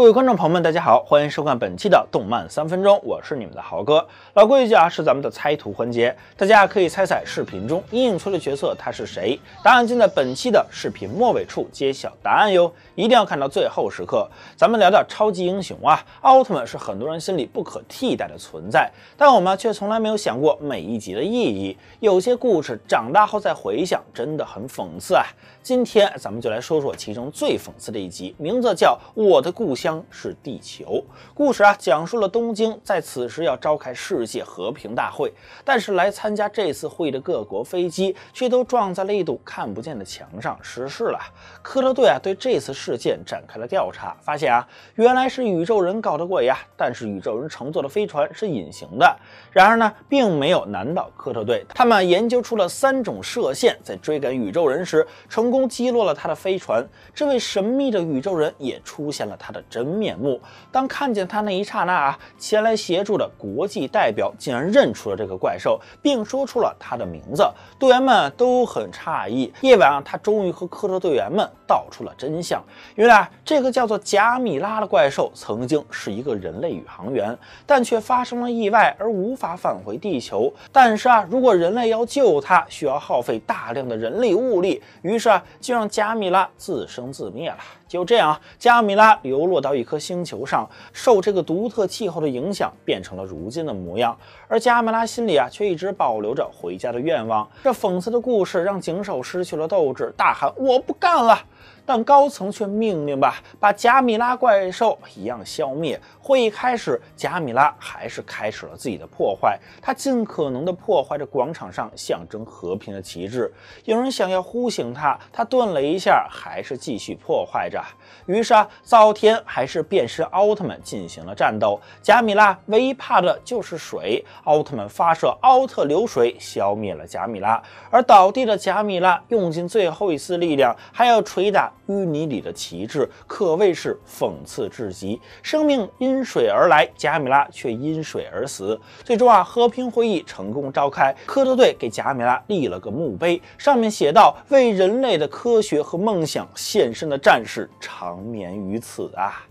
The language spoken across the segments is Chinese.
各位观众朋友们，大家好，欢迎收看本期的动漫三分钟，我是你们的豪哥。老规矩啊，是咱们的猜图环节，大家可以猜猜视频中映出的角色他是谁？答案就在本期的视频末尾处揭晓答案哟，一定要看到最后时刻。咱们聊聊超级英雄啊，奥特曼是很多人心里不可替代的存在，但我们却从来没有想过每一集的意义。有些故事长大后再回想真的很讽刺啊。今天咱们就来说说其中最讽刺的一集，名字叫《我的故乡》。是地球故事啊，讲述了东京在此时要召开世界和平大会，但是来参加这次会议的各国飞机却都撞在了一堵看不见的墙上失事了。科特队啊，对这次事件展开了调查，发现啊，原来是宇宙人搞的鬼呀。但是宇宙人乘坐的飞船是隐形的，然而呢，并没有难倒科特队，他们研究出了三种射线，在追赶宇宙人时，成功击落了他的飞船。这位神秘的宇宙人也出现了他的真。真面目，当看见他那一刹那啊，前来协助的国际代表竟然认出了这个怪兽，并说出了他的名字。队员们都很诧异。夜晚啊，他终于和科特队员们道出了真相。原来，这个叫做贾米拉的怪兽曾经是一个人类宇航员，但却发生了意外而无法返回地球。但是啊，如果人类要救他，需要耗费大量的人力物力，于是啊，就让贾米拉自生自灭了。就这样啊，加米拉流落到一颗星球上，受这个独特气候的影响，变成了如今的模样。而加米拉心里啊，却一直保留着回家的愿望。这讽刺的故事让井手失去了斗志，大喊：“我不干了！”但高层却命令吧，把贾米拉怪兽一样消灭。会议开始，贾米拉还是开始了自己的破坏，他尽可能的破坏着广场上象征和平的旗帜。有人想要呼醒他，他顿了一下，还是继续破坏着。于是啊，造天还是变身奥特曼进行了战斗。贾米拉唯一怕的就是水，奥特曼发射奥特流水消灭了贾米拉。而倒地的贾米拉用尽最后一丝力量，还要捶打。淤泥里的旗帜可谓是讽刺至极，生命因水而来，贾米拉却因水而死。最终啊，和平会议成功召开，科特队给贾米拉立了个墓碑，上面写道：“为人类的科学和梦想献身的战士，长眠于此啊。”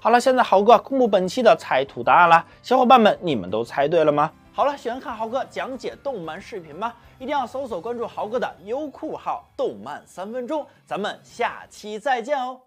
好了，现在豪哥公布本期的猜图答案了，小伙伴们，你们都猜对了吗？好了，喜欢看豪哥讲解动漫视频吗？一定要搜索关注豪哥的优酷号“动漫三分钟”，咱们下期再见哦。